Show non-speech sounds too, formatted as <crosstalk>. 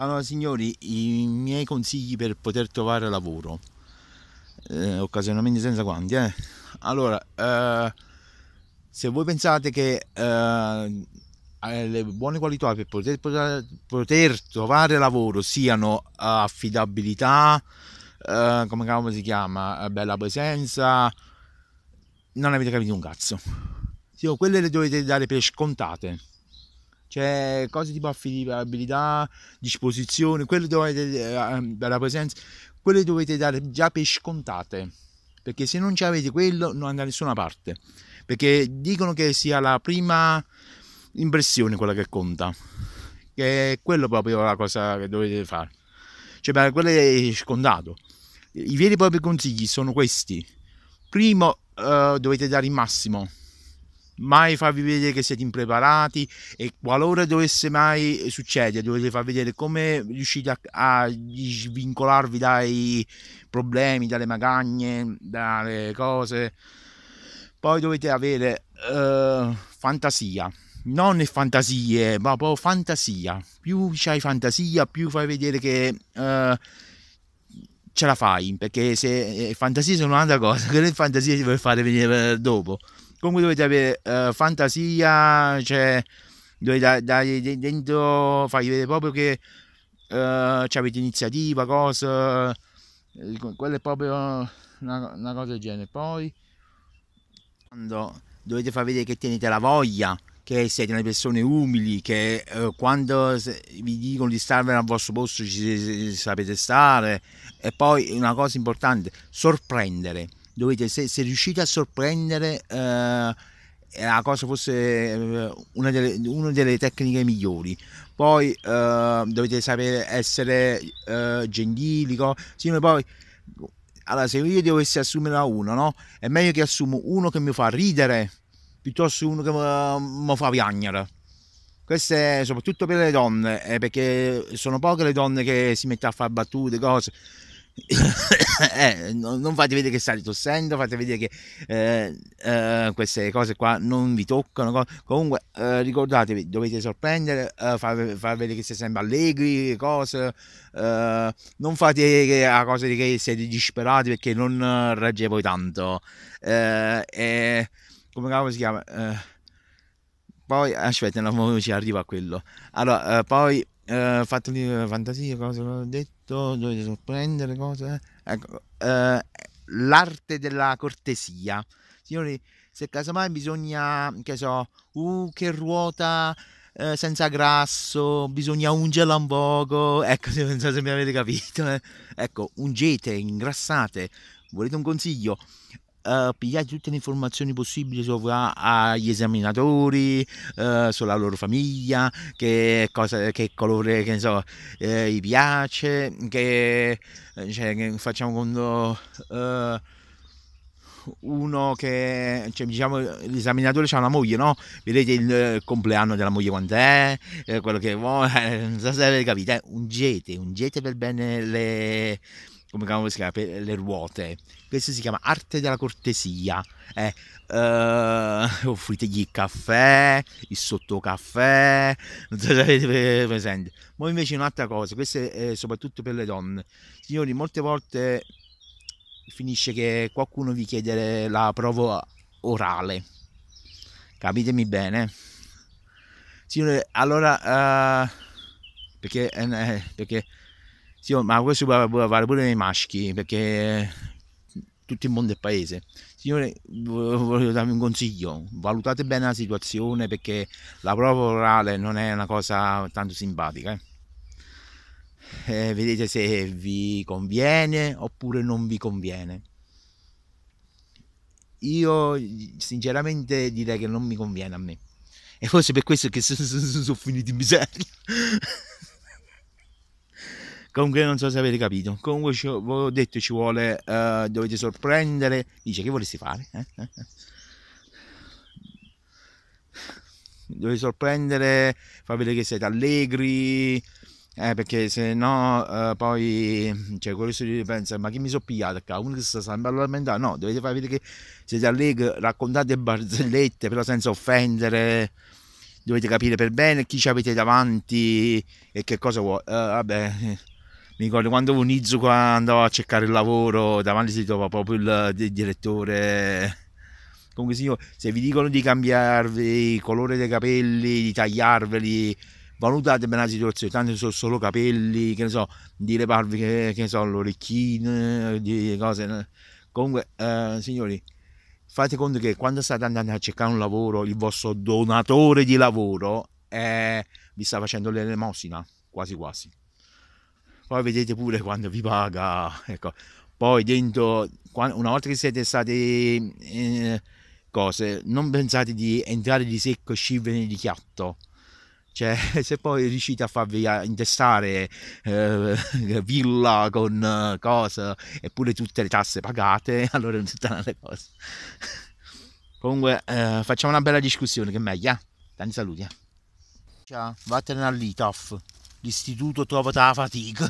Allora signori, i miei consigli per poter trovare lavoro, eh, occasionalmente senza quanti, eh. Allora, eh, se voi pensate che eh, le buone qualità per poter, poter, poter trovare lavoro siano affidabilità, eh, come cavolo si chiama, eh, bella presenza, non avete capito un cazzo. Sì, quelle le dovete dare per scontate cioè cose tipo affidabilità, disposizione, quello dovete, ehm, la presenza, quelle dovete dare già per scontate, perché se non ci avete quello non andate da nessuna parte, perché dicono che sia la prima impressione quella che conta, che è quella proprio la cosa che dovete fare, cioè per quello è scontato. I veri e propri consigli sono questi. Primo, eh, dovete dare il massimo mai farvi vedere che siete impreparati e qualora dovesse mai succedere dovete far vedere come riuscite a, a svincolarvi dai problemi, dalle magagne, dalle cose. Poi dovete avere uh, fantasia, non fantasie, ma proprio fantasia. Più hai fantasia, più fai vedere che... Uh, ce la fai perché se eh, fantasia sono un'altra cosa, quelle <laughs> fantasie ti vuoi fare venire dopo comunque dovete avere eh, fantasia, cioè dovete dare dentro, fargli vedere proprio che eh, avete iniziativa, cosa, quello è proprio una, una cosa del genere. Poi quando dovete far vedere che tenete la voglia, che siete delle persone umili, che eh, quando vi dicono di starvene al vostro posto ci, ci sapete stare. E poi una cosa importante, sorprendere dovete, se, se riuscite a sorprendere, eh, la cosa fosse eh, una delle, una delle tecniche migliori. Poi eh, dovete sapere essere eh, gentili, sì, poi allora se io dovessi assumere uno, no? È meglio che assumo uno che mi fa ridere piuttosto che uno che mi fa piangere. Questo è soprattutto per le donne, eh, perché sono poche le donne che si mettono a fare battute, cose eh, non, non fate vedere che state tossendo, fate vedere che eh, eh, queste cose qua non vi toccano. Comunque eh, ricordatevi, dovete sorprendere, eh, far, far, vedere che siete sempre allegri, cose, eh, non fate a cosa di che siete disperati perché non regge poi tanto. come si chiama? poi aspetta, non ci arrivo a quello. Allora, poi eh, fatto lì eh, fantasie, cose ho detto, dovete sorprendere, cose. Eh. Ecco, eh, l'arte della cortesia. Signori, se casomai bisogna, che so, uh, che ruota eh, senza grasso, bisogna ungerla un poco, ecco, <laughs> se, non so se mi avete capito, eh. ecco, ungete, ingrassate, volete un consiglio, eh, pigliare tutte le informazioni possibili sopra agli esaminatori, eh, sulla loro famiglia, che, cosa, che colore che so, eh, gli piace, che, eh, cioè, che facciamo quando eh, uno che cioè, diciamo l'esaminatore ha una moglie no vedete il compleanno della moglie quant'è, eh, quello che vuole <laughs> non so se avete capito eh? ungete ungete per bene le come cavolo si chiama, per le ruote. Questo si chiama arte della cortesia. Eh, eh uh, <laughs> offritegli il caffè, il sottocaffè, non so se avete presente. Ma invece un'altra cosa, questo è eh, soprattutto per le donne. Signori, molte volte finisce che qualcuno vi chiede la prova orale. Capitemi bene. Signore, allora... Uh, perché, eh, perché sì, ma questo vale pure nei maschi, perché tutto il mondo è paese. Signore, voglio darvi un consiglio, valutate bene la situazione perché la prova orale non è una cosa tanto simpatica. Eh? Eh, vedete se vi conviene oppure non vi conviene. Io sinceramente direi che non mi conviene a me. E forse per questo che sono, sono finito in miseria. Comunque non so se avete capito. Comunque ci, ho detto ci vuole, eh, dovete sorprendere. Dice che vorresti fare? Eh? Dovete sorprendere, far vedere che siete allegri, eh, perché se no eh, poi cioè, questo pensa ma che mi sono pigliato qua, uno che sta sempre parlamentare, no, dovete far vedere che siete allegri, raccontate barzellette però senza offendere, dovete capire per bene chi ci avete davanti e che cosa vuoi Uh, eh, vabbè, mi ricordo quando Vonizuka andava a cercare il lavoro, davanti si trova proprio il, direttore. Comunque signore, se vi dicono di cambiarvi il colore dei capelli, di tagliarveli, valutate bene la situazione, tanto sono solo capelli, che ne so, di levarvi, che, che ne so, l'orecchino, di cose. Comunque, eh, signori, fate conto che quando state andando a cercare un lavoro, il vostro donatore di lavoro eh, vi sta facendo l'elemosina, quasi quasi poi vedete pure quando vi paga, ecco. Poi dentro, una volta che siete stati eh, cose, non pensate di entrare di secco e scivolare di chiatto. Cioè, <laughs> se poi riuscite a farvi intestare eh, <laughs> villa con eh, cosa e pure tutte le tasse pagate, <laughs> allora non tutta un'altra cose Comunque, eh, facciamo una bella discussione, che è meglio. Eh. Tanti saluti. Eh. Ciao, vattene all'ITAF l'istituto trova la fatica.